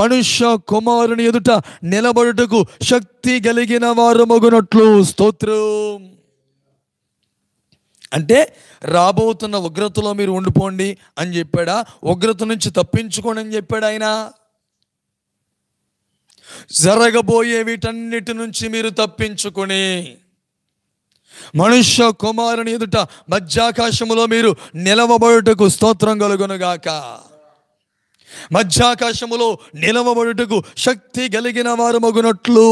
మనుష్య కుమారుని ఎదుట నిలబడుటకు శక్తి కలిగిన వారు మగునట్లు స్తోత్రం అంటే రాబోతున్న ఉగ్రతలో మీరు ఉండిపోండి అని చెప్పాడా ఉగ్రత నుంచి తప్పించుకోండి అని చెప్పాడు ఆయన జరగబోయే వీటన్నిటి నుంచి మీరు తప్పించుకుని మనుష్య కుమారుని ఎదుట మధ్యాకాశములో మీరు నిలవబడుటకు స్తోత్రం కలుగునుగాక మధ్యాకాశములో నిలవబడుటకు శక్తి కలిగిన వారు మగునట్లు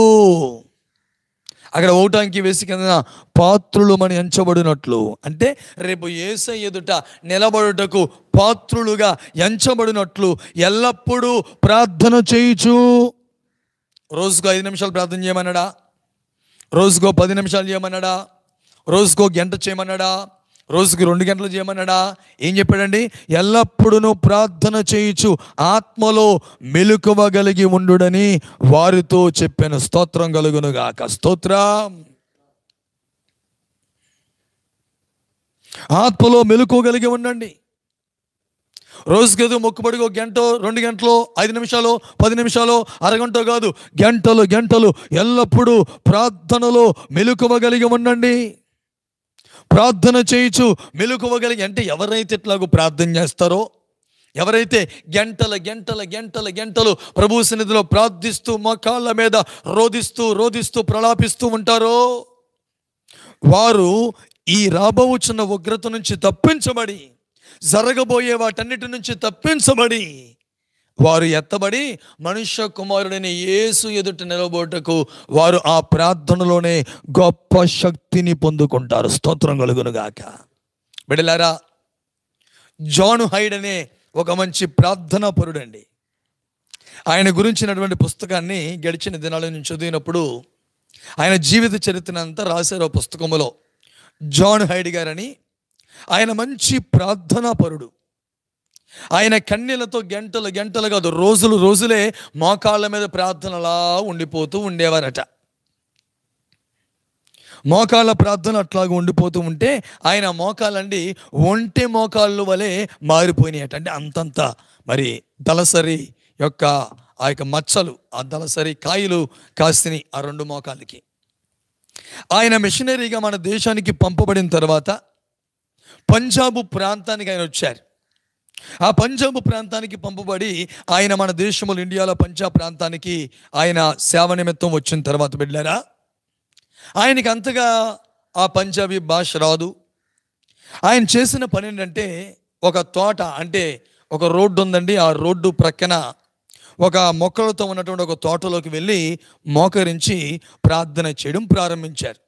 అక్కడ ఓటానికి వేసి కింద పాత్రులు మన ఎంచబడినట్లు అంటే రేపు ఏసై ఎదుట నిలబడుటకు పాత్రులుగా ఎంచబడినట్లు ఎల్లప్పుడూ ప్రార్థన చేయుచు రోజుకు ఐదు నిమిషాలు ప్రార్థన చేయమన్నాడా రోజుకో పది నిమిషాలు చేయమన్నాడా రోజుకో గంట చేయమన్నాడా రోజుకి రెండు గంటలు చేయమన్నాడా ఏం చెప్పాడండి ఎల్లప్పుడూ ప్రార్థన చేయొచ్చు ఆత్మలో మెలుకువగలిగి ఉండుడని వారితో చెప్పిన స్తోత్రం కలుగునుగాక స్తోత్రం ఆత్మలో మెలుకోగలిగి ఉండండి రోజుకేదో మొక్కుబడికి ఒక గంట రెండు గంటలో ఐదు నిమిషాలు పది నిమిషాలు అరగంట కాదు గంటలు గంటలు ఎల్లప్పుడూ ప్రార్థనలో మెలుకువగలిగి ఉండండి ప్రార్థన చేయొచ్చు మెలుకువగలిగి అంటే ఎవరైతే ఇట్లాగో ప్రార్థన చేస్తారో ఎవరైతే గంటల గంటల గంటల గంటలు ప్రభు సన్నిధిలో ప్రార్థిస్తూ మకాళ్ళ మీద రోధిస్తూ రోధిస్తూ ప్రలాపిస్తూ ఉంటారో వారు ఈ రాబోచున్న ఉగ్రత నుంచి తప్పించబడి జరగబోయే వాటన్నిటి నుంచి తప్పించబడి వారు ఎత్తబడి మనుష్య కుమారుడిని యేసు ఎదుట నిలబోటకు వారు ఆ ప్రార్థనలోనే గొప్ప శక్తిని పొందుకుంటారు స్తోత్రం కలుగునుగాక బిడలారా జాను హైడ్ అనే ఒక మంచి ప్రార్థనా పరుడండి ఆయన గురించినటువంటి పుస్తకాన్ని గడిచిన దినాల నుంచి చదివినప్పుడు ఆయన జీవిత చరిత్ర అంతా రాశారు పుస్తకంలో జాన్ హైడ్ గారని ఆయన మంచి ప్రార్థనా పరుడు ఆయన కన్నీళ్లతో గంటలు గంటలు కాదు రోజులు రోజులే మోకాళ్ళ మీద ప్రార్థనలా ఉండిపోతూ ఉండేవారట మోకాళ్ళ ప్రార్థన అట్లాగా ఉండిపోతూ ఉంటే ఆయన మోకాలండి ఒంటి మోకాళ్ళు వలె మారిపోయినాయట అంటే అంతంత మరి దళసరి యొక్క ఆ యొక్క మచ్చలు ఆ దళసరి కాయలు కాసిని ఆ రెండు మోకాలకి ఆయన మిషనరీగా మన దేశానికి పంపబడిన తర్వాత పంజాబు ప్రాంతానికి ఆయన వచ్చారు ఆ పంజాబ్ ప్రాంతానికి పంపబడి ఆయన మన దేశంలో ఇండియాలో పంజాబ్ ప్రాంతానికి ఆయన సేవ నిమిత్తం వచ్చిన తర్వాత వెళ్ళారా ఆయనకి అంతగా ఆ పంజాబీ భాష రాదు ఆయన చేసిన పని ఏంటంటే ఒక తోట అంటే ఒక రోడ్డు ఉందండి ఆ రోడ్డు ప్రక్కన ఒక మొక్కలతో ఉన్నటువంటి ఒక తోటలోకి వెళ్ళి మోకరించి ప్రార్థన చేయడం ప్రారంభించారు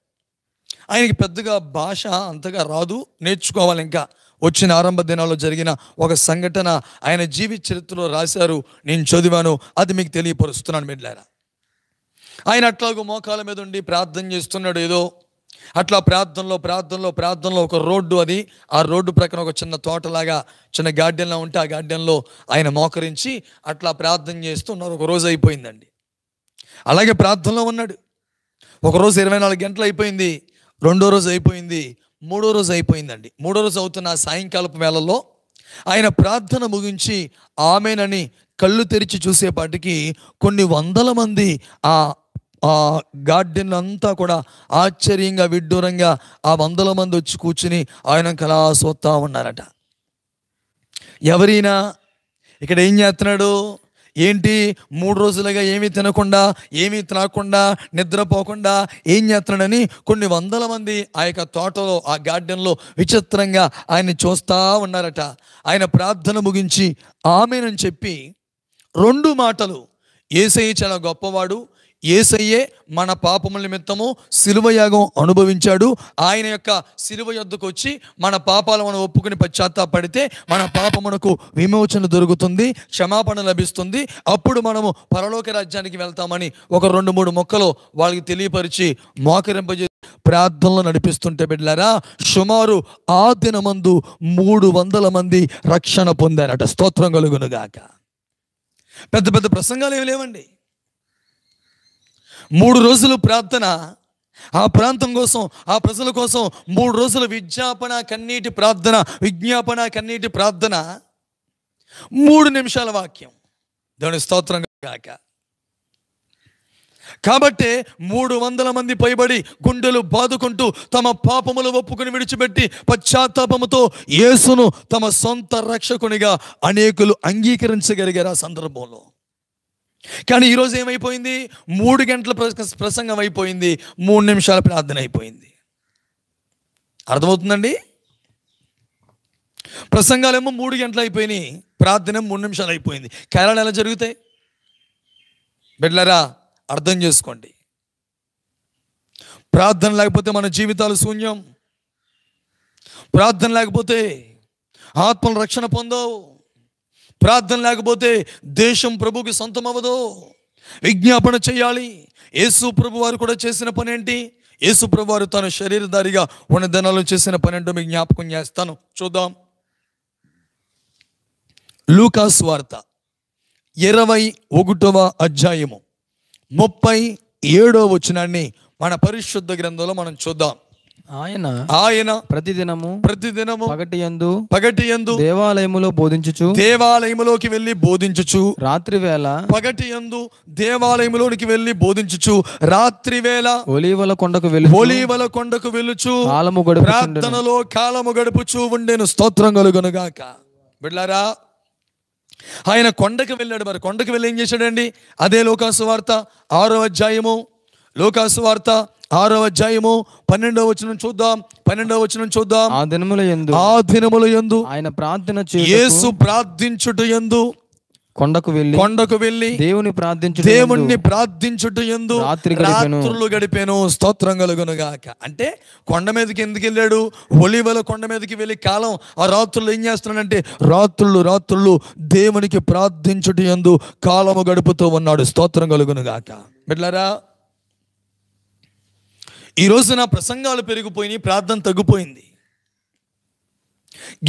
ఆయనకి పెద్దగా భాష అంతగా రాదు నేర్చుకోవాలి ఇంకా వచ్చిన ఆరంభ దినాల్లో జరిగిన ఒక సంఘటన ఆయన జీవిత చరిత్రలో రాశారు నేను చదివాను అది మీకు తెలియపరుస్తున్నాను బిడ్డారా ఆయన అట్లాగో మోకాల మీద ఉండి ప్రార్థన చేస్తున్నాడు ఏదో అట్లా ప్రార్థనలో ప్రార్థనలో ప్రార్థనలో ఒక రోడ్డు అది ఆ రోడ్డు ప్రక్కన ఒక చిన్న తోటలాగా చిన్న గార్డెన్లో ఉంటే ఆ గార్డెన్లో ఆయన మోకరించి అట్లా ప్రార్థన చేస్తున్నారు ఒక రోజు అయిపోయిందండి అలాగే ప్రార్థనలో ఉన్నాడు ఒకరోజు ఇరవై నాలుగు గంటలు అయిపోయింది రెండో రోజు అయిపోయింది మూడో రోజు అయిపోయిందండి మూడో రోజు అవుతున్న సాయంకాలపు వేళల్లో ఆయన ప్రార్థన ముగించి ఆమెనని కళ్ళు తెరిచి చూసేపాటికి కొన్ని వందల మంది ఆ ఆ గార్డెన్ అంతా కూడా ఆశ్చర్యంగా విడ్డూరంగా ఆ వందల మంది వచ్చి కూర్చుని ఆయన కళాసోతా ఉన్నారట ఎవరైనా ఇక్కడ ఏం చేస్తున్నాడు ఏంటి మూడు రోజులుగా ఏమీ తినకుండా ఏమీ త్రాకుండా నిద్రపోకుండా ఏం చేస్తున్నాడని కొన్ని వందల మంది ఆ యొక్క తోటలో ఆ గార్డెన్లో విచిత్రంగా ఆయన్ని చూస్తూ ఉన్నారట ఆయన ప్రార్థన ముగించి ఆమెనని చెప్పి రెండు మాటలు ఏసై చాలా గొప్పవాడు ఏసయ్యే మన పాపముల నిమిత్తము సిలువ యాగం అనుభవించాడు ఆయన యొక్క సిలువ యొద్దకు వచ్చి మన పాపాలు మనం ఒప్పుకుని పశ్చాత్తాపడితే మన పాపమునకు విమోచన దొరుకుతుంది క్షమాపణ లభిస్తుంది అప్పుడు మనము పరలోక రాజ్యానికి వెళ్తామని ఒక రెండు మూడు మొక్కలు వాళ్ళకి తెలియపరిచి మోకరింపజే ప్రార్థనలు నడిపిస్తుంటే బిడ్డలారా సుమారు ఆ దినమందు మూడు వందల మంది రక్షణ పొందారట స్తోత్రం కలుగునుగాక పెద్ద పెద్ద ప్రసంగాలు ఏమి లేవండి మూడు రోజులు ప్రార్థన ఆ ప్రాంతం కోసం ఆ ప్రజల కోసం మూడు రోజులు విజ్ఞాపన కన్నీటి ప్రార్థన విజ్ఞాపన కన్నీటి ప్రార్థన మూడు నిమిషాల వాక్యం దాని స్తోత్రం కాక కాబట్టి మూడు వందల మంది పైబడి గుండెలు బాదుకుంటూ తమ పాపములు ఒప్పుకుని విడిచిపెట్టి పశ్చాత్తాపముతో యేసును తమ సొంత రక్షకునిగా అనేకులు అంగీకరించగలిగారు ఆ సందర్భంలో కానీ ఈరోజు ఏమైపోయింది మూడు గంటల ప్రసంగం అయిపోయింది మూడు నిమిషాల ప్రార్థన అయిపోయింది అర్థమవుతుందండి ప్రసంగాలేమో మూడు గంటలు అయిపోయినాయి ప్రార్థన మూడు నిమిషాలు అయిపోయింది కేరళ ఎలా జరుగుతాయి బిడ్లరా అర్థం చేసుకోండి ప్రార్థన లేకపోతే మన జీవితాలు శూన్యం ప్రార్థన లేకపోతే ఆత్మలు రక్షణ పొందవు ప్రార్థన లేకపోతే దేశం ప్రభుకి సొంతం అవ్వదు విజ్ఞాపన చేయాలి యేసు ప్రభు వారు కూడా చేసిన పని ఏంటి యేసు ప్రభు వారు తన శరీరధారిగా ఉన్న దినాలు చేసిన పని ఏంటో మీకు జ్ఞాపకం చేస్తాను చూద్దాం లూకాస్ వార్త ఇరవై ఒకటవ అధ్యాయము ముప్పై ఏడవ వచనాన్ని మన పరిశుద్ధ గ్రంథంలో మనం చూద్దాం ఆయన ఆయన ప్రతిదినము ప్రతిదినము పగటి ఎందు పగటి ఎందు దేవాలయములో బోధించుచు దేవాలయములోకి వెళ్ళి బోధించుచు రాత్రి వేళ పగటి ఎందు దేవాలయములోనికి వెళ్ళి బోధించుచు రాత్రి వేళ ఒలీవల కొండకు వెళ్ళి ఒలీవల కొండకు వెళ్ళుచు కాలము గడుపు ప్రార్థనలో కాలము గడుపుచు ఉండేను స్తోత్రం కలుగునుగాక బిడ్లారా ఆయన కొండకు వెళ్ళాడు మరి కొండకు వెళ్ళి ఏం చేశాడండి అదే లోకాసు వార్త ఆరో అధ్యాయము లోకాసు వార్త ఆరవ అధ్యాయము పన్నెండవ వచనం చూద్దాం పన్నెండవ వచనం చూద్దాం ఆ దినముల ఎందు ఆ దినముల యందు ఆయన ప్రార్థన యేసు ప్రార్థించుట ఎందు కొండకు వెళ్ళి కొండకు వెళ్ళి దేవుని ప్రార్థించు దేవుణ్ణి ప్రార్థించుట ఎందు రాత్రి రాత్రులు గడిపాను స్తోత్రం కలుగును గాక అంటే కొండ మీదకి ఎందుకు వెళ్ళాడు ఒలివల కొండ మీదకి వెళ్ళి కాలం ఆ రాత్రులు ఏం చేస్తున్నాడంటే రాత్రులు రాత్రులు దేవునికి ప్రార్థించుట ఎందు కాలము గడుపుతూ ఉన్నాడు స్తోత్రం కలుగును గాక బిడ్లారా ఈరోజు నా ప్రసంగాలు పెరిగిపోయినాయి ప్రార్థన తగ్గిపోయింది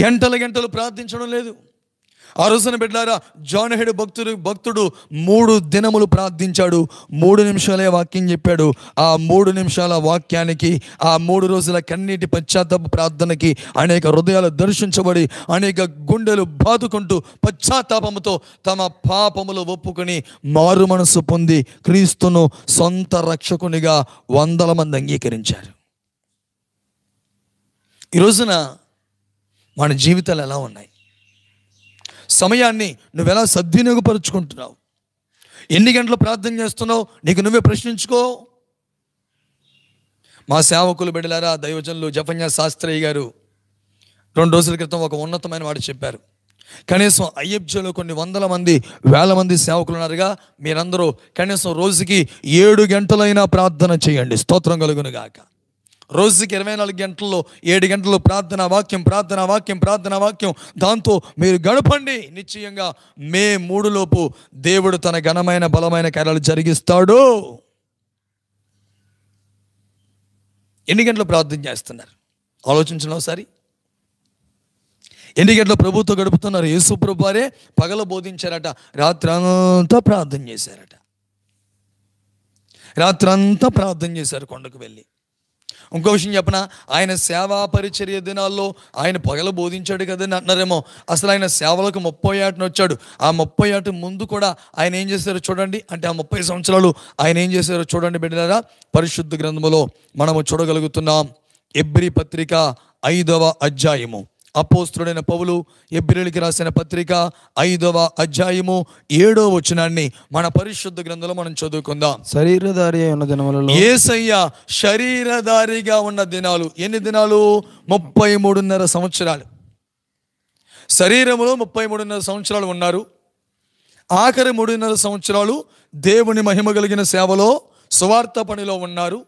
గంటల గంటలు ప్రార్థించడం లేదు ఆ రోజున బిడ్డారా జానహేడు భక్తుడు భక్తుడు మూడు దినములు ప్రార్థించాడు మూడు నిమిషాలే వాక్యం చెప్పాడు ఆ మూడు నిమిషాల వాక్యానికి ఆ మూడు రోజుల కన్నీటి పశ్చాత్తాప ప్రార్థనకి అనేక హృదయాలు దర్శించబడి అనేక గుండెలు బాదుకుంటూ పశ్చాత్తాపముతో తమ పాపములు ఒప్పుకొని మారు మనసు పొంది క్రీస్తును సొంత రక్షకునిగా వందల మంది అంగీకరించారు ఈరోజున మన జీవితాలు ఎలా ఉన్నాయి సమయాన్ని నువ్వెలా సద్వినియోగపరుచుకుంటున్నావు ఎన్ని గంటలు ప్రార్థన చేస్తున్నావు నీకు నువ్వే ప్రశ్నించుకో మా సేవకులు బిడలారా దైవజనులు జపన్య శాస్త్రయ్య గారు రెండు రోజుల క్రితం ఒక ఉన్నతమైన వాడు చెప్పారు కనీసం ఐఎఫ్జీలో కొన్ని వందల మంది వేల మంది సేవకులు ఉన్నారుగా మీరందరూ కనీసం రోజుకి ఏడు గంటలైనా ప్రార్థన చేయండి స్తోత్రం కలుగునుగాక గాక రోజుకి ఇరవై నాలుగు గంటల్లో ఏడు గంటల్లో ప్రార్థన వాక్యం ప్రార్థన వాక్యం ప్రార్థన వాక్యం దాంతో మీరు గడపండి నిశ్చయంగా మే మూడులోపు దేవుడు తన ఘనమైన బలమైన కార్యాలు జరిగిస్తాడు ఎన్ని గంటలు ప్రార్థన చేస్తున్నారు ఆలోచించిన ఒకసారి ఎన్ని గంటలు ప్రభుత్వం గడుపుతున్నారు యేసుప్రభారే పగల బోధించారట రాత్రంతా ప్రార్థన చేశారట రాత్రంతా ప్రార్థన చేశారు కొండకు వెళ్ళి ఇంకో విషయం చెప్పిన ఆయన సేవా పరిచర్య దినాల్లో ఆయన పగలు బోధించాడు కదని అంటున్నారేమో అసలు ఆయన సేవలకు ముప్పై ఆటను వచ్చాడు ఆ ముప్పై ఆట ముందు కూడా ఆయన ఏం చేశారో చూడండి అంటే ఆ ముప్పై సంవత్సరాలు ఆయన ఏం చేశారో చూడండి బిడ్డారా పరిశుద్ధ గ్రంథములో మనము చూడగలుగుతున్నాం ఎబ్రి పత్రిక ఐదవ అధ్యాయము అపోస్తుడైన పౌలు ఎబ్రిల్కి రాసిన పత్రిక ఐదవ అధ్యాయము ఏడవ వచనాన్ని మన పరిశుద్ధ గ్రంథంలో మనం చదువుకుందాం శరీరధారి ఉన్న దినములలో ఏసయ్య శరీరధారిగా ఉన్న దినాలు ఎన్ని దినాలు ముప్పై మూడున్నర సంవత్సరాలు శరీరములో ముప్పై మూడున్నర సంవత్సరాలు ఉన్నారు ఆఖరి మూడున్నర సంవత్సరాలు దేవుని మహిమ కలిగిన సేవలో సువార్త పనిలో ఉన్నారు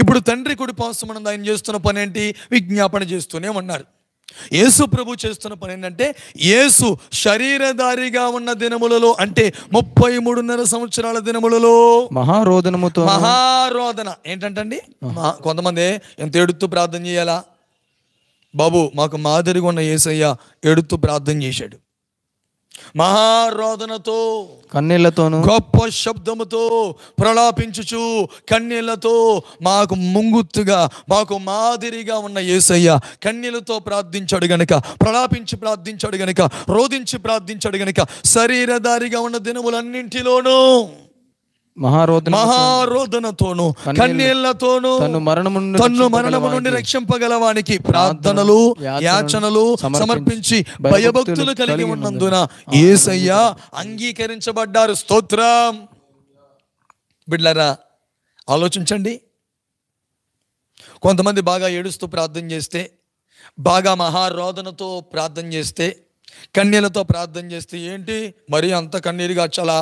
ఇప్పుడు తండ్రి కుడి పాసం ఆయన చేస్తున్న పని ఏంటి విజ్ఞాపన చేస్తూనే ఉన్నారు యేసు ప్రభు చేస్తున్న పని ఏంటంటే యేసు శరీరధారిగా ఉన్న దినములలో అంటే ముప్పై మూడున్నర సంవత్సరాల దినములలో మహారోదనముతో మహారోదన ఏంటంటండి కొంతమంది ఎంత ఎడుతూ ప్రార్థన చేయాలా బాబు మాకు మాదిరిగా ఉన్న ఏసయ్య ఎడుతూ ప్రార్థన చేశాడు మహారోదనతో కన్నీళ్లతోను గొప్ప శబ్దముతో ప్రలాపించుచు కన్నీళ్లతో మాకు ముంగుత్తుగా మాకు మాదిరిగా ఉన్న ఏసయ్య కన్నీళ్లతో ప్రార్థించాడు గనక ప్రలాపించి ప్రార్థించాడు గనక రోధించి ప్రార్థించాడు గనక శరీరధారిగా ఉన్న దినములన్నింటిలోనూ మహారోధనతోను కన్నీళ్లతోను తను మరణము తన్ను మరణము నుండి రక్షింపగలవానికి ప్రార్థనలు యాచనలు సమర్పించి భయభక్తులు కలిగి ఉన్నందున ఏసయ్య అంగీకరించబడ్డారు స్తోత్రం బిడ్లరా ఆలోచించండి కొంతమంది బాగా ఏడుస్తూ ప్రార్థన చేస్తే బాగా మహారోధనతో ప్రార్థన చేస్తే కన్నీలతో ప్రార్థన చేస్తే ఏంటి మరీ అంత కన్నీరుగా చాలా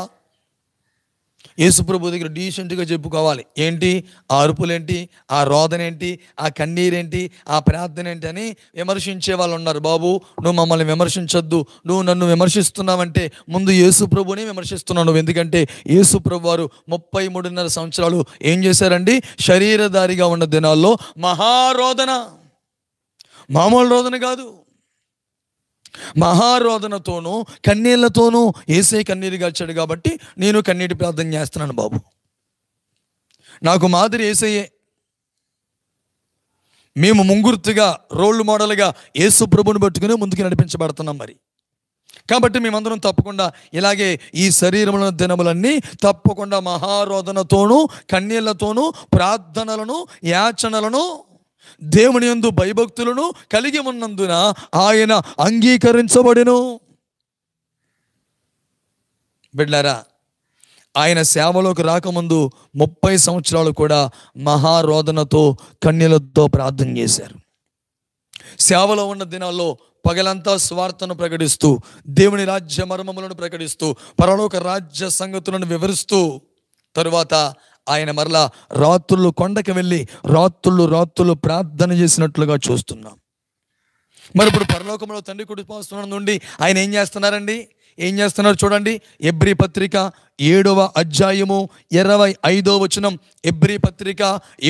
యేసుప్రభు దగ్గర డీసెంట్గా చెప్పుకోవాలి ఏంటి ఆ అరుపులేంటి ఆ రోదనేంటి ఆ కన్నీరేంటి ఆ ప్రార్థన ఏంటి అని విమర్శించే వాళ్ళు ఉన్నారు బాబు నువ్వు మమ్మల్ని విమర్శించొద్దు నువ్వు నన్ను విమర్శిస్తున్నావంటే ముందు యేసుప్రభుని విమర్శిస్తున్నావు నువ్వు ఎందుకంటే యేసుప్రభు వారు ముప్పై మూడున్నర సంవత్సరాలు ఏం చేశారండి శరీరధారిగా ఉన్న దినాల్లో మహారోదన మామూలు రోదన కాదు మహారోధనతోనూ కన్నీళ్లతోనూ ఏసే కన్నీరు గాల్చాడు కాబట్టి నేను కన్నీటి ప్రార్థన చేస్తున్నాను బాబు నాకు మాదిరి ఏసయ్యే మేము ముంగుర్తుగా రోల్ మోడల్గా ఏసు ప్రభుని పట్టుకుని ముందుకు నడిపించబడుతున్నాం మరి కాబట్టి మేమందరం తప్పకుండా ఇలాగే ఈ శరీరంలో దినములన్నీ తప్పకుండా మహారోధనతోనూ కన్నీళ్లతోనూ ప్రార్థనలను యాచనలను దేవుని యందు భయభక్తులను కలిగి ఉన్నందున ఆయన అంగీకరించబడెను బిడ్లారా ఆయన సేవలోకి రాకముందు ముప్పై సంవత్సరాలు కూడా మహారోదనతో కన్నీలతో ప్రార్థన చేశారు సేవలో ఉన్న దినాల్లో పగలంతా స్వార్థను ప్రకటిస్తూ దేవుని రాజ్య మర్మములను ప్రకటిస్తూ పరలోక రాజ్య సంగతులను వివరిస్తూ తరువాత ఆయన మరలా రాత్రులు కొండకి వెళ్ళి రాత్రులు రాత్రులు ప్రార్థన చేసినట్లుగా చూస్తున్నాం మరి ఇప్పుడు పరలోకంలో తండ్రి కుటుంబం నుండి ఆయన ఏం చేస్తున్నారండి ఏం చేస్తున్నారు చూడండి ఎబ్రి పత్రిక ఏడవ అధ్యాయము ఇరవై ఐదో వచనం ఎబ్రి పత్రిక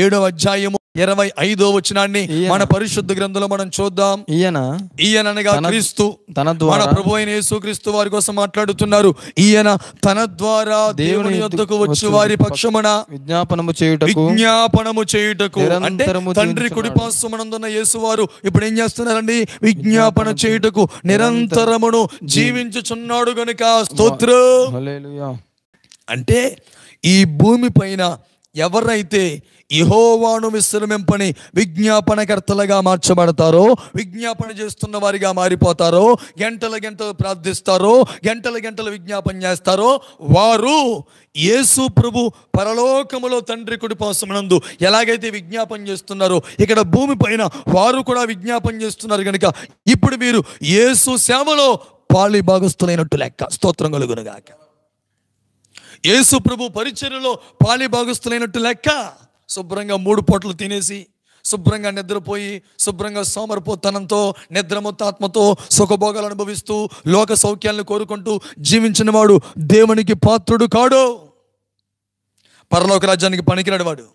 ఏడవ అధ్యాయము ఇరవై ఐదో వచనాన్ని మన పరిశుద్ధ గ్రంథంలో మనం చూద్దాం ఈయన ఈయనగా క్రీస్తు తన ద్వారా ప్రభు అయిన క్రీస్తు వారి కోసం మాట్లాడుతున్నారు ఈయన తన ద్వారా దేవుని యొద్దకు వచ్చి వారి పక్షమున విజ్ఞాపనము చేయుటకు విజ్ఞాపనము చేయుటకు అంటే తండ్రి కుడిపాసుమనందున్న యేసు వారు ఇప్పుడు ఏం చేస్తున్నారండి విజ్ఞాపన చేయుటకు నిరంతరమును జీవించుచున్నాడు గనుక స్తోత్రం అంటే ఈ భూమి పైన ఎవరైతే యహోవాను విశ్రమింపని విజ్ఞాపనకర్తలుగా మార్చబడతారో విజ్ఞాపన చేస్తున్న వారిగా మారిపోతారో గంటల గంటలు ప్రార్థిస్తారో గంటల గంటలు విజ్ఞాపన చేస్తారో వారు యేసు ప్రభు పరలోకములో తండ్రి కుడిపాసమునందు ఎలాగైతే విజ్ఞాపన చేస్తున్నారో ఇక్కడ భూమి పైన వారు కూడా విజ్ఞాపన చేస్తున్నారు కనుక ఇప్పుడు మీరు యేసు సేవలో పాళి భాగస్తులైనట్టు లెక్క స్తోత్రం కలుగునుగాక యేసు ప్రభు పరిచర్యలో పాళి భాగస్తులైనట్టు లెక్క శుభ్రంగా మూడు పొట్లు తినేసి శుభ్రంగా నిద్రపోయి శుభ్రంగా సోమరిపోతనంతో నిద్రమొత్తాత్మతో సుఖభోగాలు అనుభవిస్తూ లోక సౌఖ్యాలను కోరుకుంటూ జీవించిన వాడు దేవునికి పాత్రుడు కాడు పరలోక రాజ్యానికి పనికిరాడు వాడు